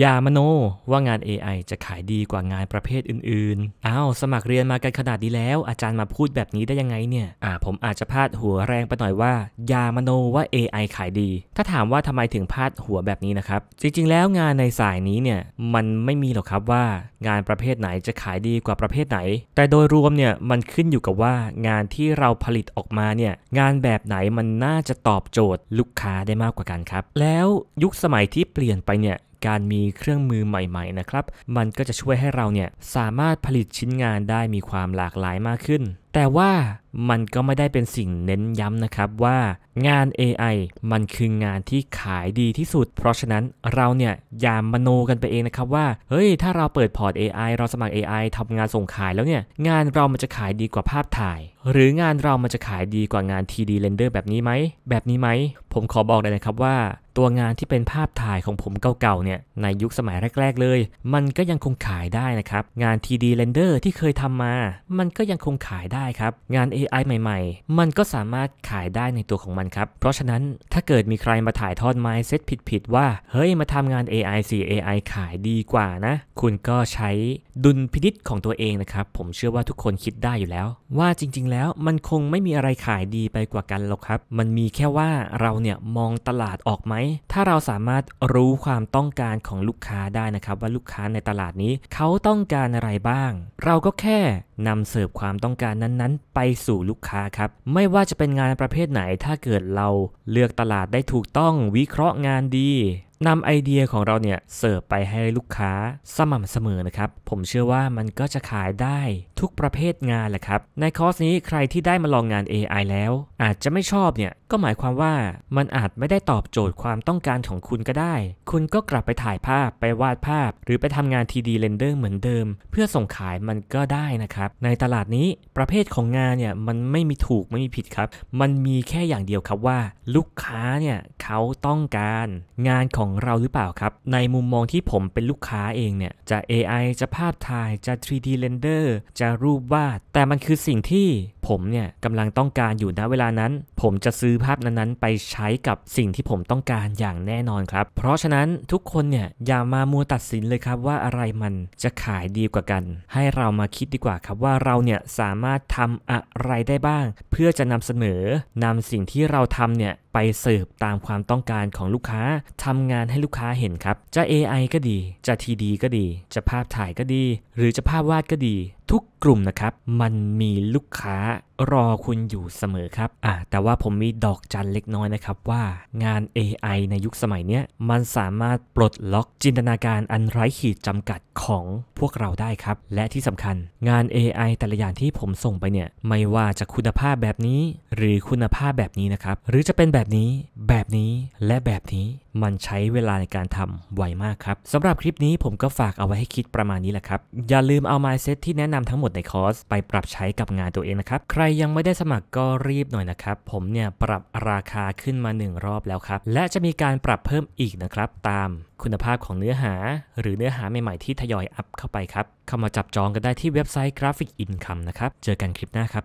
อย่ามโนว่างาน AI จะขายดีกว่างานประเภทอื่นๆอ้าวสมัครเรียนมากันขนาดนี้แล้วอาจารย์มาพูดแบบนี้ได้ยังไงเนี่ยอ่าผมอาจจะพลาดหัวแรงไปหน่อยว่าอย่ามโนว่า AI ขายดี ถ้าถามว่าทำไมถึงพลาดหัวแบบนี้นะครับ จริงๆแล้วงานในสายนี้เนี่ยมันไม่มีหรอกครับว่างานประเภทไหนจะขายดีกว่าประเภทไหน แต่โดยรวมเนี่ยมันขึ้นอยู่กับว่างานที่เราผลิตออกมาเนี่ยงานแบบไหนมันน่าจะตอบโจทย์ ลูกค้าได้มากกว่ากันครับ แล้วยุคสมัยที่เปลี่ยนไปเนี่ยการมีเครื่องมือใหม่ๆนะครับ มันก็จะช่วยให้เราเนี่ยสามารถผลิตชิ้นงานได้มีความหลากหลายมากขึ้นแต่ว่ามันก็ไม่ได้เป็นสิ่งเน้นย้ำนะครับว่า งาน AI มันคืองานที่ขายดีที่สุด เพราะฉะนั้นเราเนี่ยอย่ามมโนกันไปเองนะครับว่าเฮ้ย ถ้าเราเปิดพอร์ต AI เราสมัคร AI ทำงานส่งขายแล้วเนี่ยงานเรามันจะขายดีกว่าภาพถ่าย หรืองานเรามันจะขายดีกว่างาน 3D render แบบนี้ไหมแบบนี้ไหมผมขอบอกเลยนะครับว่า ตัวงานที่เป็นภาพถ่ายของผมเก่าๆเนี่ยในยุคสมัยแรก ๆเลย มันก็ยังคงขายได้นะครับงาน 3D render ที่เคยทำมามันก็ยังคงขายได้ได้ครับงาน AI ใหม่ๆ มันก็สามารถขายได้ในตัวของมันครับ เพราะฉะนั้นถ้าเกิดมีใครมาถ่ายทอดไม้เซตผิด ๆ ว่าเฮ้ย มาทำงาน AI สิ AI ขายดีกว่านะ คุณก็ใช้ดุลพินิษของตัวเองนะครับ ผมเชื่อว่าทุกคนคิดได้อยู่แล้ว ว่าจริง ๆแล้วมันคงไม่มีอะไรขายดีไปกว่ากันหรอกครับ มันมีแค่ว่าเราเนี่ยมองตลาดออกไหม ถ้าเราสามารถรู้ความต้องการของลูกค้าได้นะครับว่าลูกค้าในตลาดนี้เขาต้องการอะไรบ้าง เราก็แค่นำเสิร์ฟความต้องการนั้นนั้นไปสู่ลูกค้าครับ ไม่ว่าจะเป็นงานประเภทไหน ถ้าเกิดเรา เลือกตลาดได้ถูกต้อง วิเคราะห์งานดีนำไอเดียของเราเนี่ยเสิร์ฟไปให้ลูกค้าสม่ำเสมอนะครับ ผมเชื่อว่ามันก็จะขายได้ทุกประเภทงานแหละครับ ในคอร์สนี้ใครที่ได้มาลองงาน AI แล้ว อาจจะไม่ชอบเนี่ยก็หมายความว่ามันอาจไม่ได้ตอบโจทย์ความต้องการของคุณก็ได้ คุณก็กลับไปถ่ายภาพไปวาดภาพ หรือไปทำงาน 3D นเดอร์เหมือนเดิม เพื่อส่งขายมันก็ได้นะครับ ในตลาดนี้ประเภทของงานเนี่ยมันไม่มีถูกไม่มีผิดครับ มันมีแค่อย่างเดียวครับว่าลูกค้าเนี่ยเขาต้องการงานของของเราหรือเปล่าครับในมุมมองที่ผมเป็นลูกค้าเองเนี่ยจะ AI จะภาพถ่ายจะ 3D render จะรูปวาดแต่มันคือสิ่งที่ผมเนี่ยกำลังต้องการอยู่ณเวลานั้น ผมจะซื้อภาพนั้นๆไปใช้กับสิ่งที่ผมต้องการอย่างแน่นอนครับ เพราะฉะนั้นทุกคนเนี่ยอย่ามามัวตัดสินเลยครับว่าอะไรมันจะขายดีกว่ากัน ให้เรามาคิดดีกว่าครับว่าเราเนี่ยสามารถทำอะไรได้บ้าง เพื่อจะนำเสนอนำสิ่งที่เราทำเนี่ยไปเสิร์ฟตามความต้องการของลูกค้า ทำงานให้ลูกค้าเห็นครับ จะ AI ก็ดี จะ TD ก็ดี จะภาพถ่ายก็ดี หรือจะภาพวาดก็ดีทุกกลุ่มนะครับมันมีลูกค้ารอคุณอยู่เสมอครับอ่ะแต่ว่าผมมีดอกจันเล็กน้อยนะครับ ว่างาน AI ในยุคสมัยเนี้ยมันสามารถปลดล็อกจินตนาการอันไร้ขีดจำกัดของพวกเราได้ครับ และที่สำคัญ งาน AI แต่ละอย่างที่ผมส่งไปเนี่ยไม่ว่าจะคุณภาพแบบนี้ หรือคุณภาพแบบนี้นะครับหรือจะเป็นแบบนี้แบบนี้และแบบนี้มันใช้เวลาในการทำไวมากครับสำหรับคลิปนี้ผมก็ฝากเอาไว้ให้คิดประมาณนี้แหละครับอย่าลืมเอาไม n ์เซตที่แนะนนาทั้งหมดในคอร์ส ไปปรับใช้กับงานตัวเองนะครับ ใครยังไม่ได้สมัครก็รีบหน่อยนะครับ ผมเนี่ย ปรับราคาขึ้นมา 1 รอบแล้วครับ และจะมีการปรับเพิ่มอีกนะครับ ตามคุณภาพของเนื้อหาหรือเนื้อหาใหม่ ๆ ที่ทยอยอัพเข้าไปครับ เข้ามาจับจองกันได้ที่เว็บไซต์ Graphic Income นะครับ เจอกันคลิปหน้าครับ